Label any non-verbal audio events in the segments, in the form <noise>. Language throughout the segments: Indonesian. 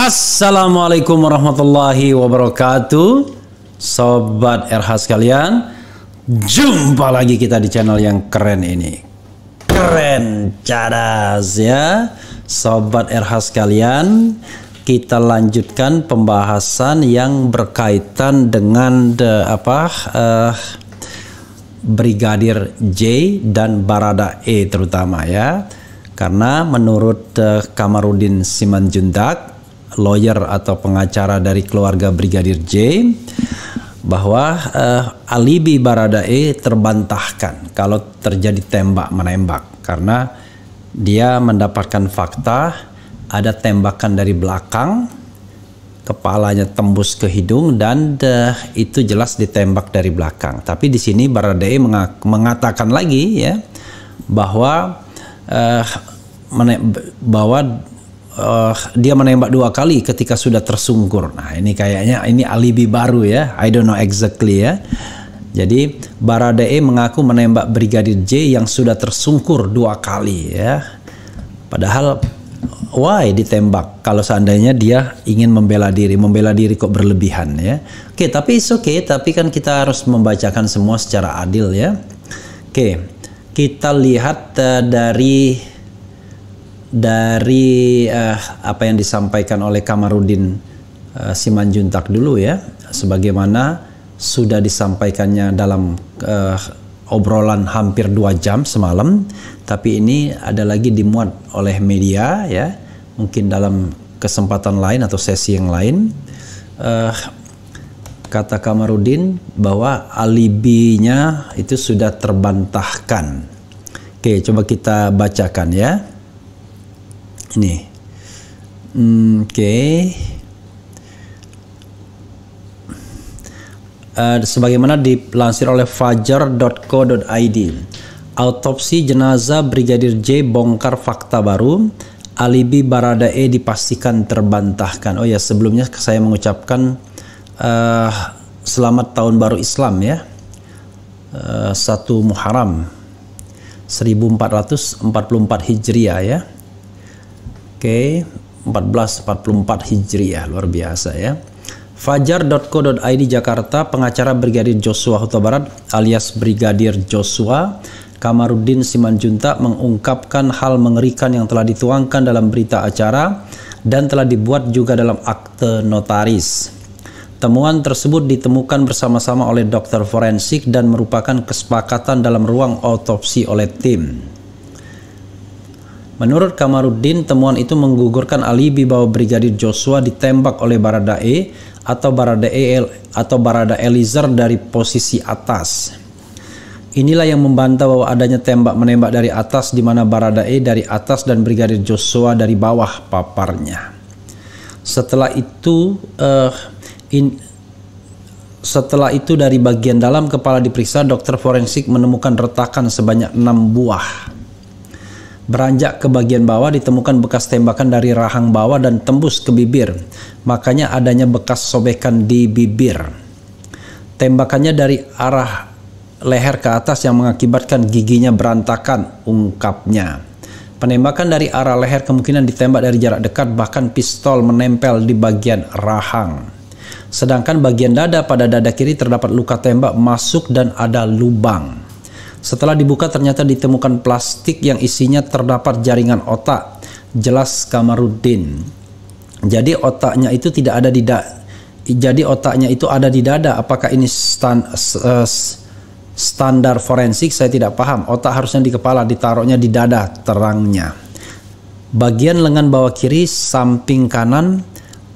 Assalamualaikum warahmatullahi wabarakatuh Sobat RH sekalian Jumpa lagi kita di channel yang keren ini Keren cadas ya Sobat RH sekalian Kita lanjutkan pembahasan yang berkaitan dengan the, apa uh, Brigadir J dan Barada E terutama ya karena menurut uh, Kamarudin Simanjuntak lawyer atau pengacara dari keluarga Brigadir J bahwa uh, alibi Baradae terbantahkan kalau terjadi tembak menembak karena dia mendapatkan fakta ada tembakan dari belakang kepalanya tembus ke hidung dan uh, itu jelas ditembak dari belakang tapi di sini Baradae mengatakan lagi ya bahwa uh, bahwa uh, dia menembak dua kali ketika sudah tersungkur. Nah, ini kayaknya ini alibi baru ya. I don't know exactly ya. Jadi Baradae mengaku menembak Brigadir J yang sudah tersungkur dua kali ya. Padahal why ditembak kalau seandainya dia ingin membela diri, membela diri kok berlebihan ya. Oke, okay, tapi it's okay, tapi kan kita harus membacakan semua secara adil ya. Oke. Okay, kita lihat uh, dari dari uh, apa yang disampaikan oleh Kamarudin uh, Simanjuntak dulu ya, sebagaimana sudah disampaikannya dalam uh, obrolan hampir dua jam semalam, tapi ini ada lagi dimuat oleh media ya, mungkin dalam kesempatan lain atau sesi yang lain. Uh, kata Kamarudin bahwa alibinya itu sudah terbantahkan. Oke, coba kita bacakan ya ini hmm, oke okay. uh, eh, sebagaimana dilansir oleh fajar.co.id autopsi jenazah Brigadir J bongkar fakta baru alibi Baradae dipastikan terbantahkan oh ya sebelumnya saya mengucapkan uh, selamat tahun baru Islam ya uh, satu Muharram 1444 Hijriah ya Oke, okay, 1444 Hijriah luar biasa ya. Fajar.co.id Jakarta, pengacara Brigadir Joshua Huta Barat alias Brigadir Joshua Kamarudin Simanjuntak mengungkapkan hal mengerikan yang telah dituangkan dalam berita acara dan telah dibuat juga dalam akte notaris. Temuan tersebut ditemukan bersama-sama oleh dokter forensik dan merupakan kesepakatan dalam ruang otopsi oleh tim. Menurut Kamaruddin, temuan itu menggugurkan alibi bahwa Brigadir Joshua ditembak oleh Baradae atau Barada e El, atau Barada Elizer dari posisi atas. Inilah yang membantah bahwa adanya tembak menembak dari atas di mana Baradae dari atas dan Brigadir Joshua dari bawah paparnya. Setelah itu uh, in, setelah itu dari bagian dalam kepala diperiksa dokter forensik menemukan retakan sebanyak 6 buah Beranjak ke bagian bawah ditemukan bekas tembakan dari rahang bawah dan tembus ke bibir. Makanya adanya bekas sobekan di bibir. Tembakannya dari arah leher ke atas yang mengakibatkan giginya berantakan, ungkapnya. Penembakan dari arah leher kemungkinan ditembak dari jarak dekat bahkan pistol menempel di bagian rahang. Sedangkan bagian dada pada dada kiri terdapat luka tembak masuk dan ada lubang. Setelah dibuka ternyata ditemukan plastik yang isinya terdapat jaringan otak, jelas Kamarudin. Jadi otaknya itu tidak ada di da jadi otaknya itu ada di dada. Apakah ini stand, uh, eh, standar forensik saya tidak paham. Otak harusnya di kepala, ditaruhnya di dada terangnya. Bagian lengan bawah kiri samping kanan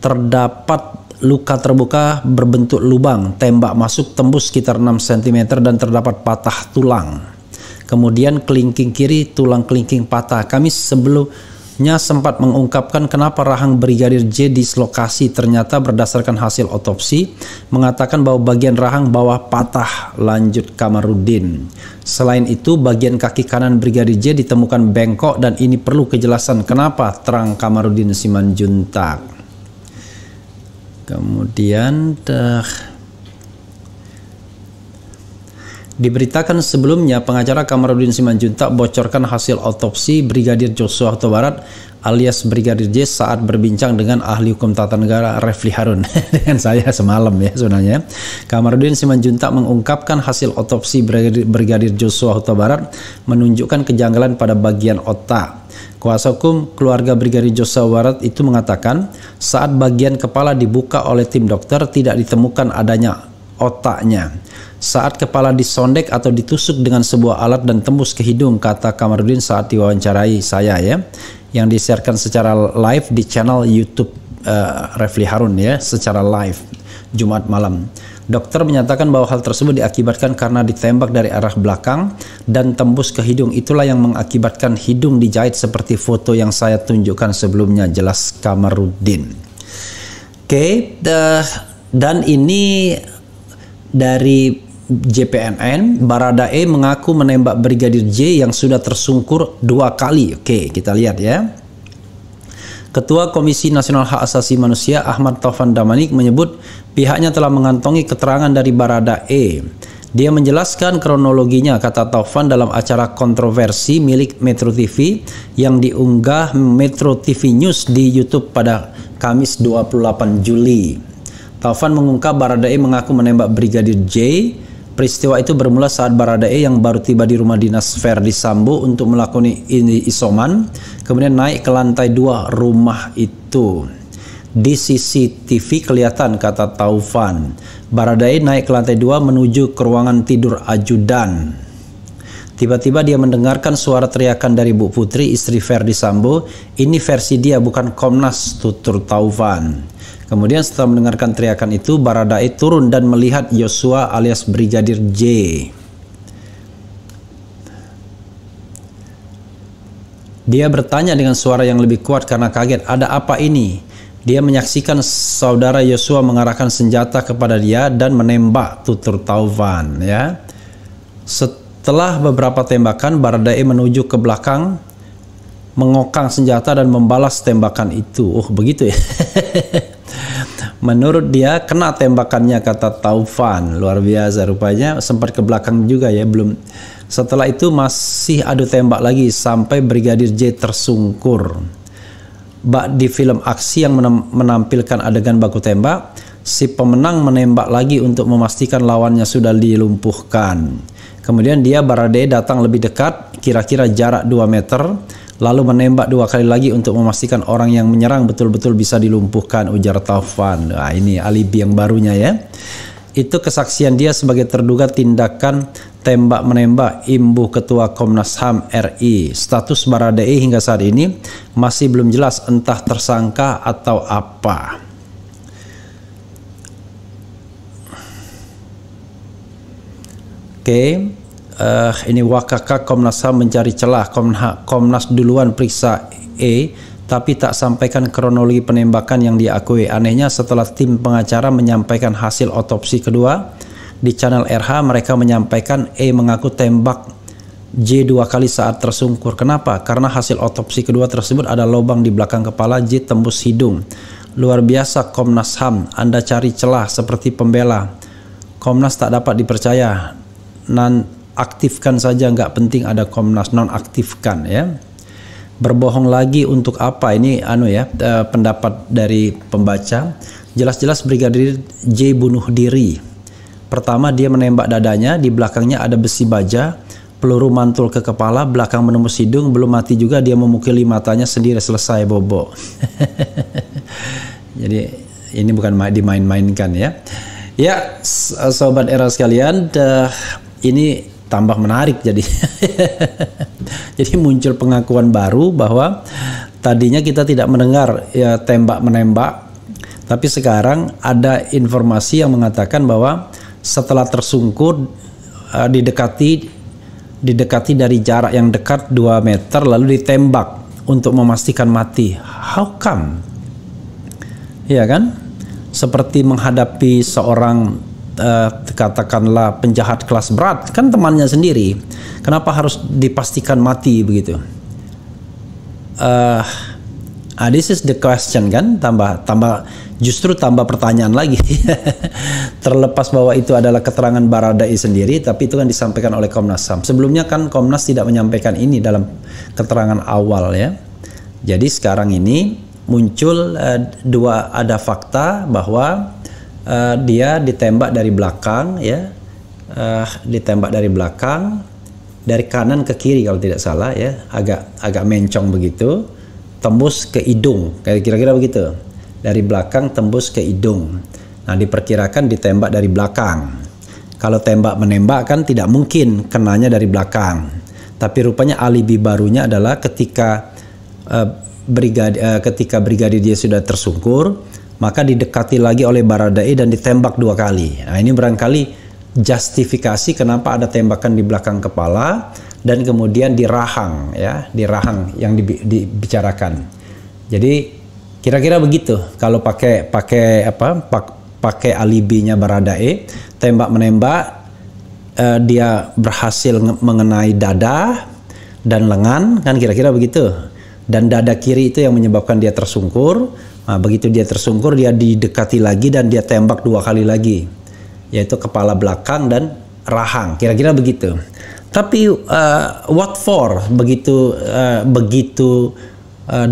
terdapat luka terbuka berbentuk lubang, tembak masuk tembus sekitar 6 cm dan terdapat patah tulang. Kemudian kelingking kiri, tulang kelingking patah. Kami sebelumnya sempat mengungkapkan kenapa rahang Brigadir J dislokasi ternyata berdasarkan hasil otopsi mengatakan bahwa bagian rahang bawah patah lanjut Kamarudin. Selain itu, bagian kaki kanan Brigadir J ditemukan bengkok dan ini perlu kejelasan kenapa terang Kamarudin Simanjuntak kemudian dah Diberitakan sebelumnya, pengacara Kamarudin Simanjuntak bocorkan hasil otopsi Brigadir Joshua Huta alias Brigadir J saat berbincang dengan ahli hukum tata negara Refli Harun <laughs> dengan saya semalam ya sebenarnya. Kamarudin Simanjuntak mengungkapkan hasil otopsi Brigadir Joshua Huta menunjukkan kejanggalan pada bagian otak Kuasa hukum keluarga Brigadir Joshua Warat itu mengatakan saat bagian kepala dibuka oleh tim dokter tidak ditemukan adanya otaknya. Saat kepala disondek atau ditusuk dengan sebuah alat dan tembus ke hidung, kata Kamarudin saat diwawancarai saya ya, yang disiarkan secara live di channel YouTube uh, Refli Harun ya, secara live Jumat malam. Dokter menyatakan bahwa hal tersebut diakibatkan karena ditembak dari arah belakang dan tembus ke hidung. Itulah yang mengakibatkan hidung dijahit seperti foto yang saya tunjukkan sebelumnya, jelas Kamarudin. Oke, okay, dan ini dari JPNN, Baradae mengaku menembak Brigadir J yang sudah tersungkur dua kali. Oke, okay, kita lihat ya. Ketua Komisi Nasional Hak Asasi Manusia Ahmad Taufan Damanik menyebut pihaknya telah mengantongi keterangan dari Barada E. Dia menjelaskan kronologinya kata Taufan dalam acara kontroversi milik Metro TV yang diunggah Metro TV News di YouTube pada Kamis 28 Juli. Taufan mengungkap Baradae mengaku menembak Brigadir J Peristiwa itu bermula saat Baradae yang baru tiba di rumah dinas Verdi Sambo untuk melakoni ini isoman, kemudian naik ke lantai dua rumah itu. Di CCTV kelihatan kata Taufan. Baradae naik ke lantai dua menuju ke ruangan tidur ajudan. Tiba-tiba dia mendengarkan suara teriakan dari Bu Putri, istri Verdi Sambo. Ini versi dia bukan Komnas, tutur Taufan. Kemudian setelah mendengarkan teriakan itu, Baradae turun dan melihat Yosua alias Brigadir J. Dia bertanya dengan suara yang lebih kuat karena kaget, "Ada apa ini?" Dia menyaksikan saudara Yosua mengarahkan senjata kepada dia dan menembak tutur Taufan, ya. Setelah beberapa tembakan, Baradae menuju ke belakang, mengokang senjata dan membalas tembakan itu. Oh, begitu ya. <laughs> Menurut dia kena tembakannya kata Taufan. Luar biasa rupanya sempat ke belakang juga ya belum. Setelah itu masih adu tembak lagi sampai Brigadir J tersungkur. Bak di film aksi yang menampilkan adegan baku tembak, si pemenang menembak lagi untuk memastikan lawannya sudah dilumpuhkan. Kemudian dia Barade datang lebih dekat, kira-kira jarak 2 meter, lalu menembak dua kali lagi untuk memastikan orang yang menyerang betul-betul bisa dilumpuhkan ujar Taufan. Nah, ini alibi yang barunya ya. Itu kesaksian dia sebagai terduga tindakan tembak menembak imbu ketua Komnas HAM RI. Status Baradei hingga saat ini masih belum jelas entah tersangka atau apa. Oke. Okay uh, ini wakaka Komnas HAM mencari celah Komnas duluan periksa E tapi tak sampaikan kronologi penembakan yang diakui. Anehnya setelah tim pengacara menyampaikan hasil otopsi kedua di channel RH mereka menyampaikan E mengaku tembak J dua kali saat tersungkur. Kenapa? Karena hasil otopsi kedua tersebut ada lubang di belakang kepala J tembus hidung. Luar biasa Komnas HAM, Anda cari celah seperti pembela. Komnas tak dapat dipercaya. Nan aktifkan saja nggak penting ada Komnas non aktifkan ya berbohong lagi untuk apa ini anu ya eh, pendapat dari pembaca jelas-jelas brigadir J bunuh diri pertama dia menembak dadanya di belakangnya ada besi baja peluru mantul ke kepala belakang menembus hidung belum mati juga dia memukili matanya sendiri selesai bobo <laughs> jadi ini bukan dimain-mainkan ya ya sobat era sekalian eh, ini tambah menarik jadi <laughs> jadi muncul pengakuan baru bahwa tadinya kita tidak mendengar ya tembak menembak tapi sekarang ada informasi yang mengatakan bahwa setelah tersungkur uh, didekati didekati dari jarak yang dekat 2 meter lalu ditembak untuk memastikan mati. How come? ya kan? Seperti menghadapi seorang uh, katakanlah penjahat kelas berat kan temannya sendiri kenapa harus dipastikan mati begitu uh, uh, this is the question kan tambah tambah justru tambah pertanyaan lagi <laughs> terlepas bahwa itu adalah keterangan Baradai sendiri tapi itu kan disampaikan oleh Komnas HAM sebelumnya kan Komnas tidak menyampaikan ini dalam keterangan awal ya jadi sekarang ini muncul uh, dua ada fakta bahwa uh, dia ditembak dari belakang ya uh, ditembak dari belakang dari kanan ke kiri kalau tidak salah ya agak agak mencong begitu tembus ke hidung kayak kira-kira begitu dari belakang tembus ke hidung nah diperkirakan ditembak dari belakang kalau tembak menembak kan tidak mungkin kenanya dari belakang tapi rupanya alibi barunya adalah ketika uh, eh, brigade uh, ketika brigadir dia sudah tersungkur maka didekati lagi oleh Baradae dan ditembak dua kali. Nah, ini barangkali justifikasi kenapa ada tembakan di belakang kepala dan kemudian di rahang ya, di rahang yang dibicarakan. Jadi kira-kira begitu kalau pakai pakai apa pakai alibinya Baradae tembak menembak eh, dia berhasil mengenai dada dan lengan kan kira-kira begitu dan dada kiri itu yang menyebabkan dia tersungkur Nah, begitu dia tersungkur, dia didekati lagi dan dia tembak dua kali lagi, yaitu kepala belakang dan rahang. Kira-kira begitu. Tapi uh, what for? Begitu uh, begitu uh,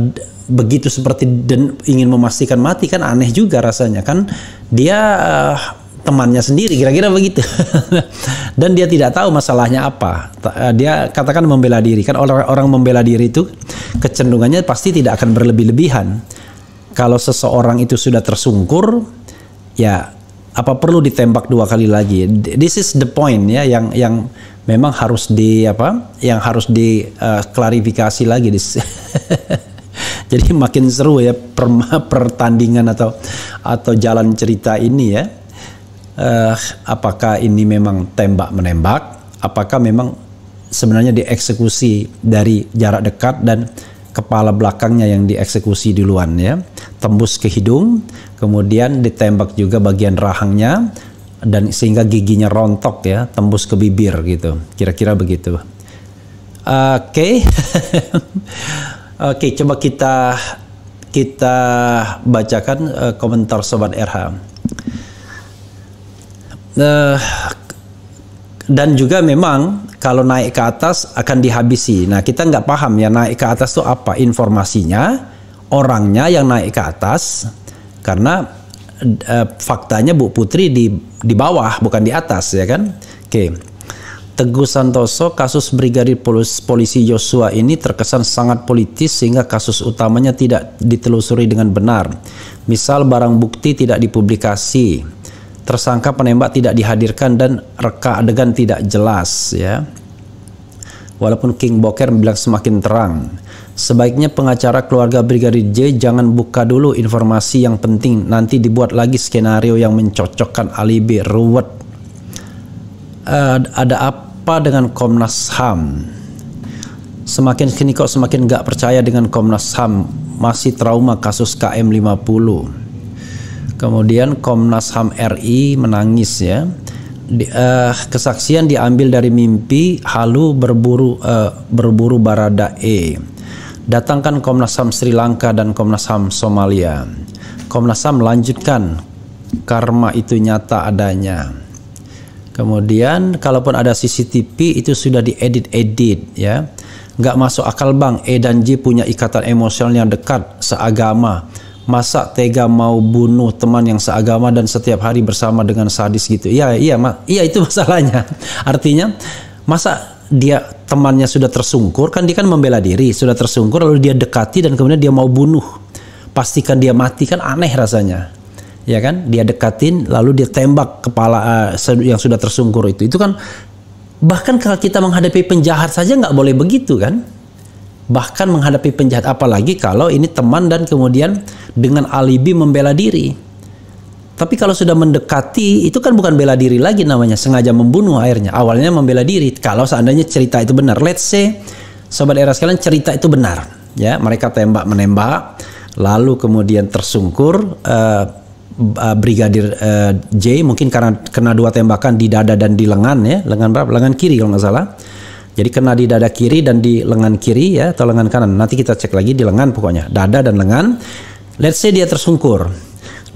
begitu seperti den, ingin memastikan mati kan aneh juga rasanya kan. Dia uh, temannya sendiri kira-kira begitu. <laughs> dan dia tidak tahu masalahnya apa. Dia katakan membela diri kan orang-orang membela diri itu kecenderungannya pasti tidak akan berlebih-lebihan kalau seseorang itu sudah tersungkur, ya apa perlu ditembak dua kali lagi? This is the point ya yang yang memang harus di apa? Yang harus diklarifikasi eh, uh, lagi. <laughs> Jadi makin seru ya perma pertandingan atau atau jalan cerita ini ya. Uh, apakah ini memang tembak menembak? Apakah memang sebenarnya dieksekusi dari jarak dekat dan kepala belakangnya yang dieksekusi duluan ya. Tembus ke hidung, kemudian ditembak juga bagian rahangnya dan sehingga giginya rontok ya, tembus ke bibir gitu. Kira-kira begitu. Oke. okay. <laughs> Oke, okay, coba kita kita bacakan uh, komentar sobat RH. Uh, eh, dan juga memang kalau naik ke atas akan dihabisi. Nah kita nggak paham ya naik ke atas itu apa informasinya, orangnya yang naik ke atas karena e, faktanya Bu Putri di di bawah bukan di atas ya kan. Oke. Teguh Santoso kasus Brigadir Polisi Yosua ini terkesan sangat politis sehingga kasus utamanya tidak ditelusuri dengan benar. Misal barang bukti tidak dipublikasi tersangka penembak tidak dihadirkan dan reka adegan tidak jelas ya. Walaupun King Boker bilang semakin terang, sebaiknya pengacara keluarga Brigadir J jangan buka dulu informasi yang penting, nanti dibuat lagi skenario yang mencocokkan alibi ruwet. Uh, ada apa dengan Komnas HAM? Semakin kini kok semakin gak percaya dengan Komnas HAM, masih trauma kasus KM 50. Kemudian Komnas HAM RI menangis ya. Di, uh, kesaksian diambil dari mimpi halu berburu uh, berburu baradae. Datangkan Komnas HAM Sri Lanka dan Komnas HAM Somalia. Komnas HAM melanjutkan karma itu nyata adanya. Kemudian kalaupun ada CCTV itu sudah diedit-edit ya. Nggak masuk akal bang E dan J punya ikatan emosional yang dekat seagama masa tega mau bunuh teman yang seagama dan setiap hari bersama dengan sadis gitu. Iya, iya, ma iya itu <laughs> masalahnya. Artinya masa dia temannya sudah tersungkur kan dia kan membela diri, sudah tersungkur lalu dia dekati dan kemudian dia mau bunuh. Pastikan dia mati kan aneh rasanya. Ya kan? Dia dekatin lalu dia tembak kepala uh, yang sudah tersungkur itu. Itu kan bahkan kalau kita menghadapi penjahat saja nggak boleh begitu kan? bahkan menghadapi penjahat apalagi kalau ini teman dan kemudian dengan alibi membela diri tapi kalau sudah mendekati itu kan bukan bela diri lagi namanya sengaja membunuh akhirnya awalnya membela diri kalau seandainya cerita itu benar let's say sobat era sekalian cerita itu benar ya mereka tembak menembak lalu kemudian tersungkur uh, uh, brigadir uh, J mungkin karena kena dua tembakan di dada dan di lengan ya lengan berapa lengan kiri kalau nggak salah jadi kena di dada kiri dan di lengan kiri ya atau lengan kanan. Nanti kita cek lagi di lengan pokoknya, dada dan lengan. Let's say dia tersungkur.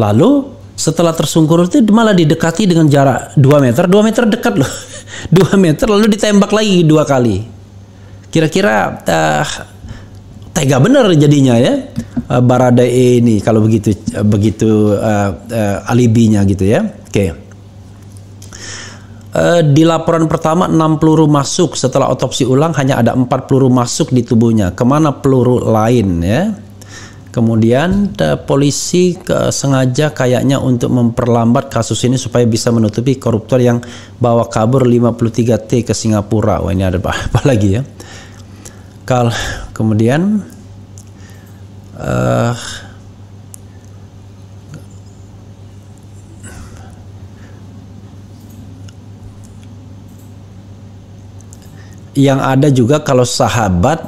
Lalu setelah tersungkur itu malah didekati dengan jarak 2 meter, 2 meter dekat loh. 2 <laughs> meter lalu ditembak lagi dua kali. Kira-kira uh, tega bener jadinya ya uh, Baradae ini kalau begitu uh, begitu uh, uh, alibinya gitu ya. Oke. Okay. Eh, di laporan pertama 6 peluru masuk setelah otopsi ulang hanya ada 4 peluru masuk di tubuhnya. Kemana peluru lain ya? Kemudian polisi ke, sengaja kayaknya untuk memperlambat kasus ini supaya bisa menutupi koruptor yang bawa kabur 53T ke Singapura. Wah ini ada apa lagi ya? Kal kemudian eh yang ada juga kalau sahabat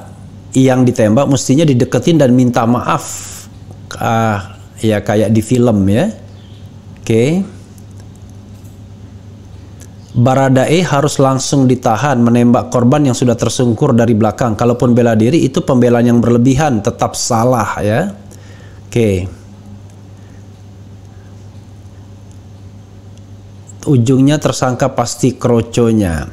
yang ditembak mestinya dideketin dan minta maaf uh, ya kayak di film ya oke okay. Baradae harus langsung ditahan menembak korban yang sudah tersungkur dari belakang. Kalaupun bela diri itu pembelaan yang berlebihan, tetap salah ya. Oke. Okay. Ujungnya tersangka pasti kroconya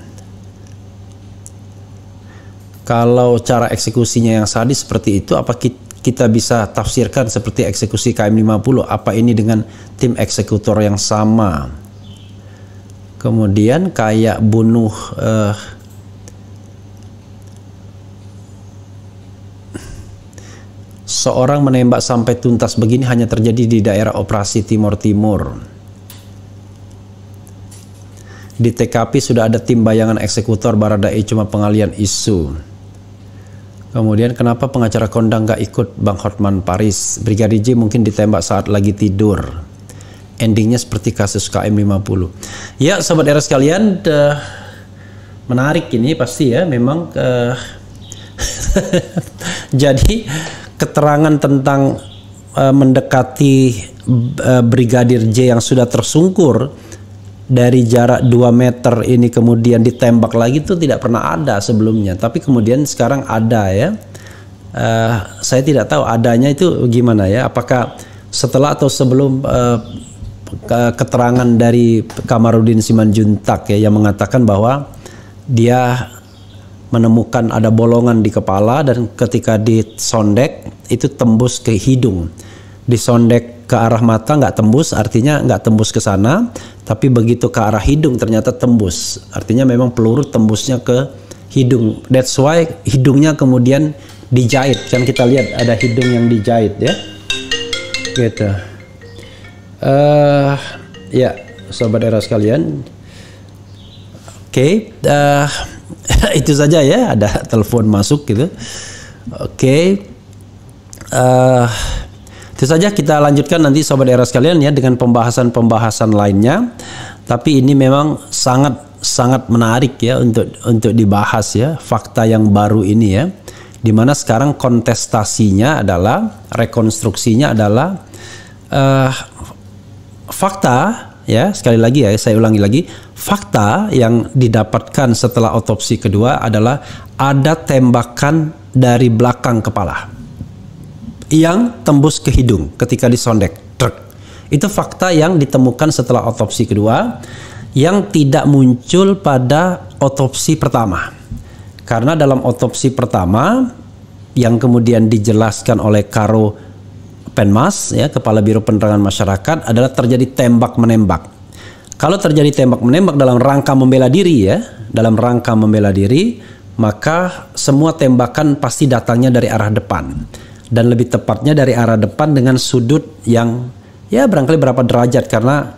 kalau cara eksekusinya yang sadis seperti itu apa kita bisa tafsirkan seperti eksekusi KM50 apa ini dengan tim eksekutor yang sama kemudian kayak bunuh eh, seorang menembak sampai tuntas begini hanya terjadi di daerah operasi Timur Timur di TKP sudah ada tim bayangan eksekutor Baradae cuma pengalian isu Kemudian kenapa pengacara kondang nggak ikut Bang Hotman Paris? Brigadir J mungkin ditembak saat lagi tidur. Endingnya seperti kasus KM50. Ya, sobat era sekalian, uh, menarik ini pasti ya. Memang uh, <laughs> jadi keterangan tentang uh, mendekati uh, Brigadir J yang sudah tersungkur dari jarak 2 meter ini kemudian ditembak lagi itu tidak pernah ada sebelumnya tapi kemudian sekarang ada ya uh, saya tidak tahu adanya itu gimana ya apakah setelah atau sebelum uh, keterangan dari Kamarudin Simanjuntak ya yang mengatakan bahwa dia menemukan ada bolongan di kepala dan ketika disondek itu tembus ke hidung disondek ke arah mata nggak tembus, artinya nggak tembus ke sana. Tapi begitu ke arah hidung ternyata tembus. Artinya memang peluru tembusnya ke hidung. That's why hidungnya kemudian dijahit. Kan kita lihat ada hidung yang dijahit ya. Gitu. Uh, ya, sobat era sekalian. Oke, okay, uh, eh, <laughs> itu saja ya. Ada <laughs> telepon masuk gitu. Oke. Okay. Uh, eh, itu saja kita lanjutkan nanti sobat era sekalian ya dengan pembahasan-pembahasan lainnya. Tapi ini memang sangat sangat menarik ya untuk untuk dibahas ya fakta yang baru ini ya. Di mana sekarang kontestasinya adalah rekonstruksinya adalah uh, fakta ya sekali lagi ya saya ulangi lagi fakta yang didapatkan setelah otopsi kedua adalah ada tembakan dari belakang kepala yang tembus ke hidung ketika disondek. Truk. Itu fakta yang ditemukan setelah otopsi kedua yang tidak muncul pada otopsi pertama. Karena dalam otopsi pertama yang kemudian dijelaskan oleh Karo Penmas ya Kepala Biro Penerangan Masyarakat adalah terjadi tembak menembak. Kalau terjadi tembak menembak dalam rangka membela diri ya, dalam rangka membela diri, maka semua tembakan pasti datangnya dari arah depan dan lebih tepatnya dari arah depan dengan sudut yang ya barangkali berapa derajat karena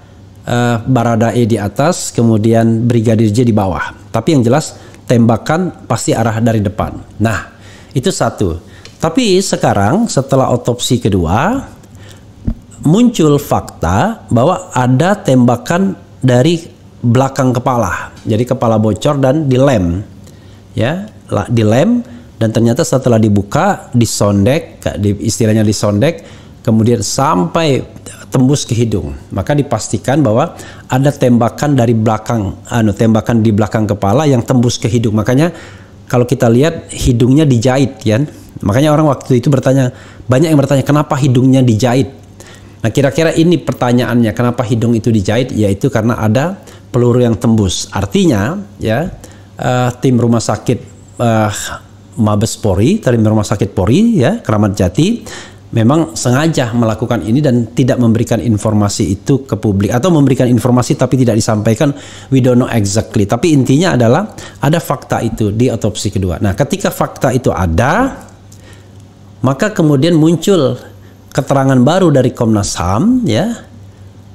uh, eh, baradae di atas kemudian brigadir J di bawah. Tapi yang jelas tembakan pasti arah dari depan. Nah, itu satu. Tapi sekarang setelah otopsi kedua muncul fakta bahwa ada tembakan dari belakang kepala. Jadi kepala bocor dan dilem. Ya, dilem dan ternyata setelah dibuka disondek istilahnya disondek kemudian sampai tembus ke hidung maka dipastikan bahwa ada tembakan dari belakang anu tembakan di belakang kepala yang tembus ke hidung makanya kalau kita lihat hidungnya dijahit ya makanya orang waktu itu bertanya banyak yang bertanya kenapa hidungnya dijahit nah kira-kira ini pertanyaannya kenapa hidung itu dijahit yaitu karena ada peluru yang tembus artinya ya uh, tim rumah sakit uh, Mabes Polri, dari Rumah Sakit Polri ya, Keramat Jati memang sengaja melakukan ini dan tidak memberikan informasi itu ke publik atau memberikan informasi tapi tidak disampaikan we don't know exactly tapi intinya adalah ada fakta itu di otopsi kedua nah ketika fakta itu ada maka kemudian muncul keterangan baru dari Komnas HAM ya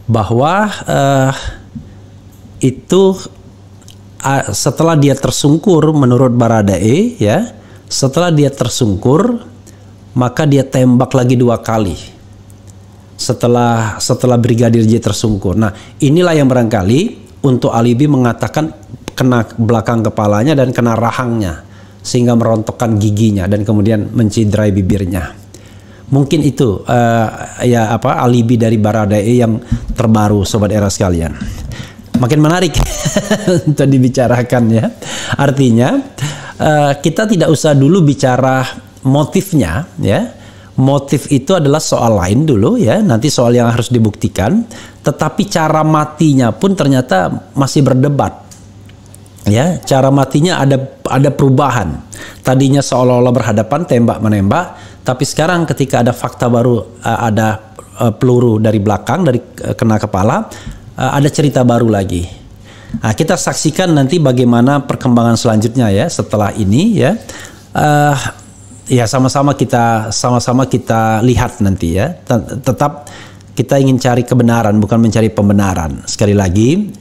bahwa uh, itu uh, setelah dia tersungkur menurut Baradae ya setelah dia tersungkur, maka dia tembak lagi dua kali. Setelah setelah brigadir J tersungkur. Nah, inilah yang barangkali untuk alibi mengatakan kena belakang kepalanya dan kena rahangnya sehingga merontokkan giginya dan kemudian mencidrai bibirnya. Mungkin itu uh, ya apa alibi dari Baradae yang terbaru sobat era sekalian. Makin menarik <laughs> untuk dibicarakan ya. Artinya Eh, kita tidak usah dulu bicara motifnya ya motif itu adalah soal lain dulu ya nanti soal yang harus dibuktikan tetapi cara matinya pun ternyata masih berdebat ya cara matinya ada ada perubahan tadinya seolah-olah berhadapan tembak menembak tapi sekarang ketika ada fakta baru eh, ada eh, peluru dari belakang dari kena kepala ada cerita baru lagi Nah, kita saksikan nanti bagaimana perkembangan selanjutnya ya setelah ini ya. Uh, ya sama-sama kita sama-sama kita lihat nanti ya. Tetap kita ingin cari kebenaran bukan mencari pembenaran. Sekali lagi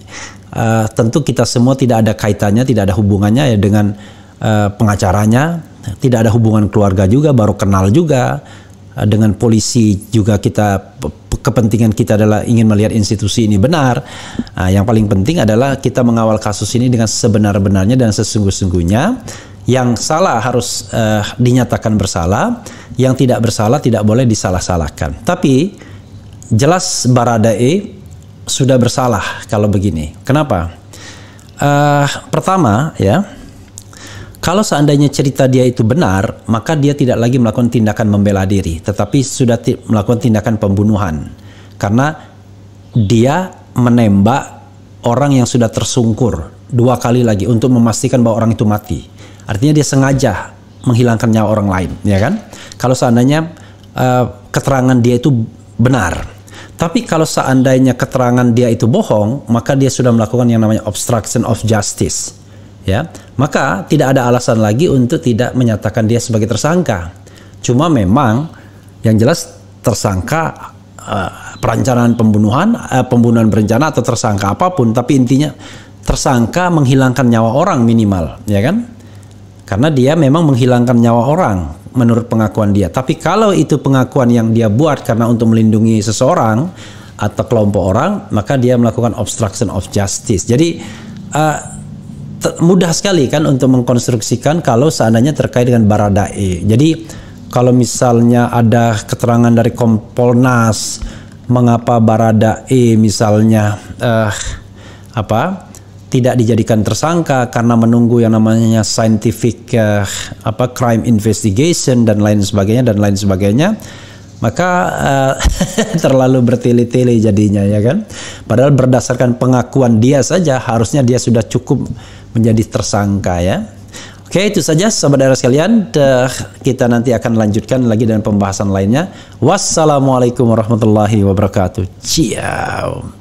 uh, tentu kita semua tidak ada kaitannya, tidak ada hubungannya ya dengan uh, pengacaranya, tidak ada hubungan keluarga juga, baru kenal juga dengan polisi juga kita kepentingan kita adalah ingin melihat institusi ini benar. Nah, yang paling penting adalah kita mengawal kasus ini dengan sebenar-benarnya dan sesungguh-sungguhnya. Yang salah harus uh, dinyatakan bersalah, yang tidak bersalah tidak boleh disalah-salahkan. Tapi jelas Baradae sudah bersalah kalau begini. Kenapa? Uh, pertama ya kalau seandainya cerita dia itu benar, maka dia tidak lagi melakukan tindakan membela diri, tetapi sudah melakukan tindakan pembunuhan. Karena dia menembak orang yang sudah tersungkur dua kali lagi untuk memastikan bahwa orang itu mati. Artinya dia sengaja menghilangkan nyawa orang lain, ya kan? Kalau seandainya uh, keterangan dia itu benar, tapi kalau seandainya keterangan dia itu bohong, maka dia sudah melakukan yang namanya obstruction of justice ya maka tidak ada alasan lagi untuk tidak menyatakan dia sebagai tersangka cuma memang yang jelas tersangka uh, eh, perencanaan pembunuhan uh, pembunuhan berencana atau tersangka apapun tapi intinya tersangka menghilangkan nyawa orang minimal ya kan karena dia memang menghilangkan nyawa orang menurut pengakuan dia tapi kalau itu pengakuan yang dia buat karena untuk melindungi seseorang atau kelompok orang maka dia melakukan obstruction of justice jadi uh, mudah sekali kan untuk mengkonstruksikan kalau seandainya terkait dengan baradae. Jadi kalau misalnya ada keterangan dari Kompolnas mengapa baradae misalnya eh, apa tidak dijadikan tersangka karena menunggu yang namanya scientific uh, apa crime investigation dan lain sebagainya dan lain sebagainya maka uh, <laughs> terlalu bertele-tele jadinya ya kan padahal berdasarkan pengakuan dia saja harusnya dia sudah cukup menjadi tersangka ya. Oke, itu saja saudara sekalian. Kita nanti akan lanjutkan lagi dengan pembahasan lainnya. Wassalamualaikum warahmatullahi wabarakatuh. Ciao.